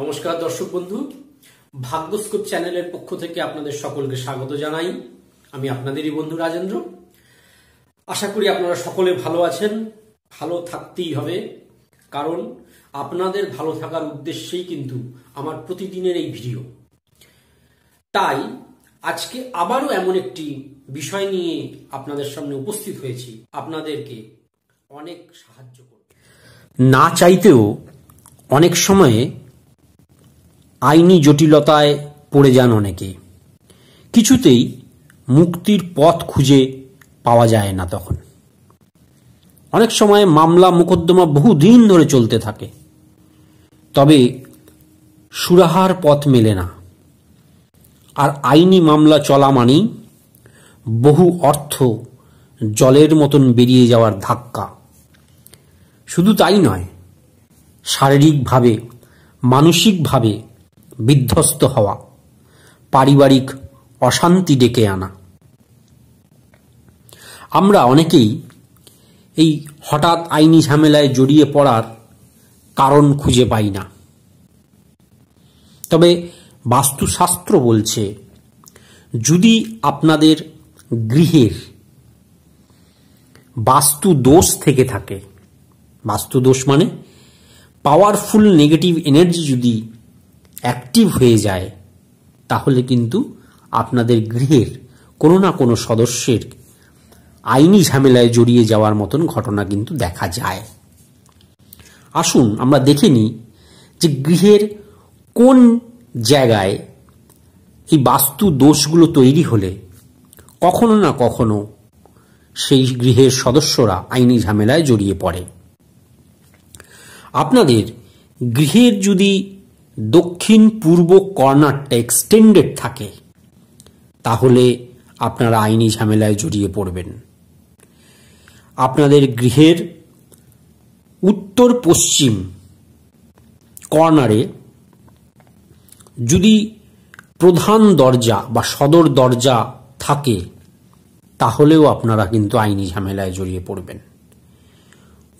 নমস্কার দর্শক বন্ধু ভাগ্যস্কোপ চ্যানেলের পক্ষ থেকে আপনাদের সকলকে স্বাগত জানাই আমি আপনাদেরই বন্ধু রাজেন্দ্র আশা করি আপনারা সকলে ভালো আছেন ভালো থাকতেই হবে কারণ আপনাদের ভালো থাকার উদ্দেশ্যেই কিন্তু আমার প্রতিদিনের এই ভিডিও তাই আজকে আবারও এমন একটি বিষয় নিয়ে আপনাদের সামনে উপস্থিত হয়েছি আপনাদেরকে অনেক সাহায্য করবে না চাইতেও অনেক সময়ে আইনি জটিলতায় পড়ে যান অনেকে কিছুতেই মুক্তির পথ খুঁজে পাওয়া যায় না তখন অনেক সময় মামলা মোকদ্দমা বহুদিন ধরে চলতে থাকে তবে সুরাহার পথ মেলে না আর আইনি মামলা চলা মানেই বহু অর্থ জলের মতন বেরিয়ে যাওয়ার ধাক্কা শুধু তাই নয় শারীরিকভাবে মানসিকভাবে বিধ্বস্ত হওয়া পারিবারিক অশান্তি ডেকে আনা আমরা অনেকেই এই হঠাৎ আইনি ঝামেলায় জড়িয়ে পড়ার কারণ খুঁজে পাই না তবে বাস্তুশাস্ত্র বলছে যদি আপনাদের গৃহের বাস্তু দোষ থেকে থাকে বাস্তু দোষ মানে পাওয়ারফুল নেগেটিভ এনার্জি যদি অ্যাক্টিভ হয়ে যায় তাহলে কিন্তু আপনাদের গৃহের কোনো না কোনো সদস্যের আইনি ঝামেলায় জড়িয়ে যাওয়ার মতন ঘটনা কিন্তু দেখা যায় আসুন আমরা দেখে নিই যে গৃহের কোন জায়গায় এই বাস্তু দোষগুলো তৈরি হলে কখনো না কখনো সেই গৃহের সদস্যরা আইনি ঝামেলায় জড়িয়ে পড়ে আপনাদের গৃহের যদি দক্ষিণ পূর্ব কর্নারটা এক্সটেন্ডেড থাকে তাহলে আপনারা আইনি ঝামেলায় জড়িয়ে পড়বেন আপনাদের গৃহের উত্তর পশ্চিম কর্নারে যদি প্রধান দরজা বা সদর দরজা থাকে তাহলেও আপনারা কিন্তু আইনি ঝামেলায় জড়িয়ে পড়বেন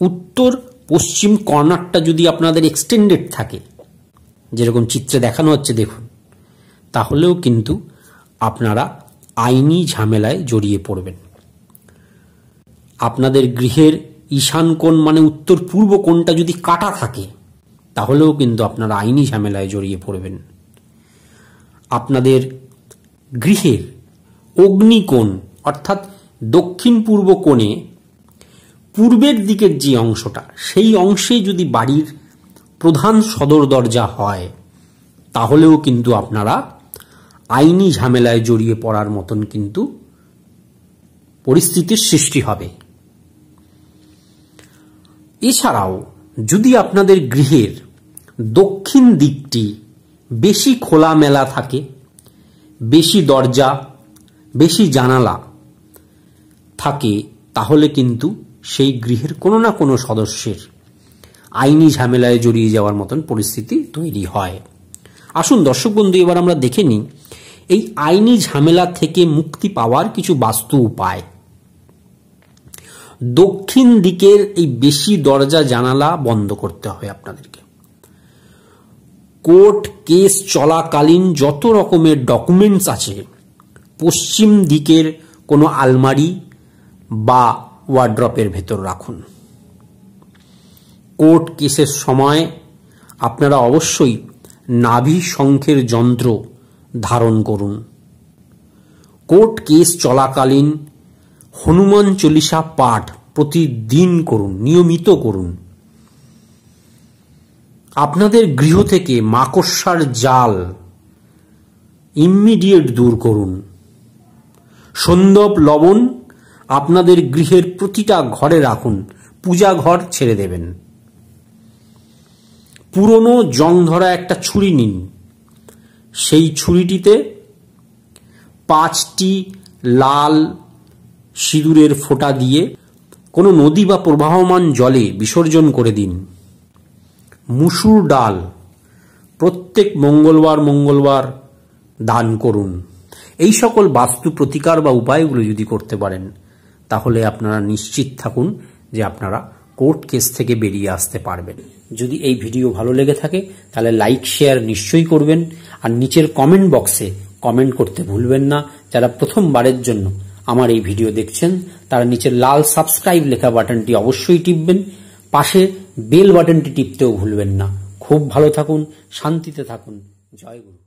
উত্তর পশ্চিম কর্নারটা যদি আপনাদের এক্সটেন্ডেড থাকে যেরকম চিত্রে দেখানো হচ্ছে দেখুন তাহলেও কিন্তু আপনারা আইনি ঝামেলায় জড়িয়ে পড়বেন আপনাদের গৃহের ঈশান কোণ মানে উত্তর পূর্ব কোণটা যদি কাটা থাকে তাহলেও কিন্তু আপনারা আইনি ঝামেলায় জড়িয়ে পড়বেন আপনাদের গৃহের অগ্নিকোণ অর্থাৎ দক্ষিণ পূর্ব কোণে পূর্বের দিকের যে অংশটা সেই অংশে যদি বাড়ির প্রধান সদর দরজা হয় তাহলেও কিন্তু আপনারা আইনি ঝামেলায় জড়িয়ে পড়ার মতন কিন্তু পরিস্থিতির সৃষ্টি হবে এছাড়াও যদি আপনাদের গৃহের দক্ষিণ দিকটি বেশি খোলামেলা থাকে বেশি দরজা বেশি জানালা থাকে তাহলে কিন্তু সেই গৃহের কোনো না কোনো সদস্যের আইনি ঝামেলায় জড়িয়ে যাওয়ার মতন পরিস্থিতি তৈরি হয় আসুন দর্শক বন্ধু এবার আমরা দেখে নিই এই আইনি ঝামেলা থেকে মুক্তি পাওয়ার কিছু বাস্তু উপায় দক্ষিণ দিকের এই বেশি দরজা জানালা বন্ধ করতে হবে আপনাদেরকে কোর্ট কেস চলাকালীন যত রকমের ডকুমেন্টস আছে পশ্চিম দিকের কোনো আলমারি বা ওয়ার্ড্রপের ভেতর রাখুন কোর্ট কেসের সময় আপনারা অবশ্যই নাভি শঙ্খের যন্ত্র ধারণ করুন কোর্ট কেস চলাকালীন হনুমান চল্লিশা পাঠ প্রতিদিন করুন নিয়মিত করুন আপনাদের গৃহ থেকে মাকসার জাল ইমিডিয়েট দূর করুন সন্দব লবণ আপনাদের গৃহের প্রতিটা ঘরে রাখুন পূজা ঘর ছেড়ে দেবেন পুরনো জং ধরা একটা ছুরি নিন সেই ছুরিটিতে পাঁচটি লাল সিঁদুরের ফোঁটা দিয়ে কোনো নদী বা প্রবাহমান জলে বিসর্জন করে দিন মুসুর ডাল প্রত্যেক মঙ্গলবার মঙ্গলবার দান করুন এই সকল বাস্তু প্রতিকার বা উপায়গুলো যদি করতে পারেন তাহলে আপনারা নিশ্চিত থাকুন যে আপনারা কোর্ট কেস থেকে বেরিয়ে আসতে পারবেন যদি এই ভিডিও ভালো লেগে থাকে তাহলে লাইক শেয়ার নিশ্চয়ই করবেন আর নিচের কমেন্ট বক্সে কমেন্ট করতে ভুলবেন না যারা প্রথমবারের জন্য আমার এই ভিডিও দেখছেন তারা নিচের লাল সাবস্ক্রাইব লেখা বাটনটি অবশ্যই টিপবেন পাশে বেল বাটনটি টিপতেও ভুলবেন না খুব ভালো থাকুন শান্তিতে থাকুন জয় গুরু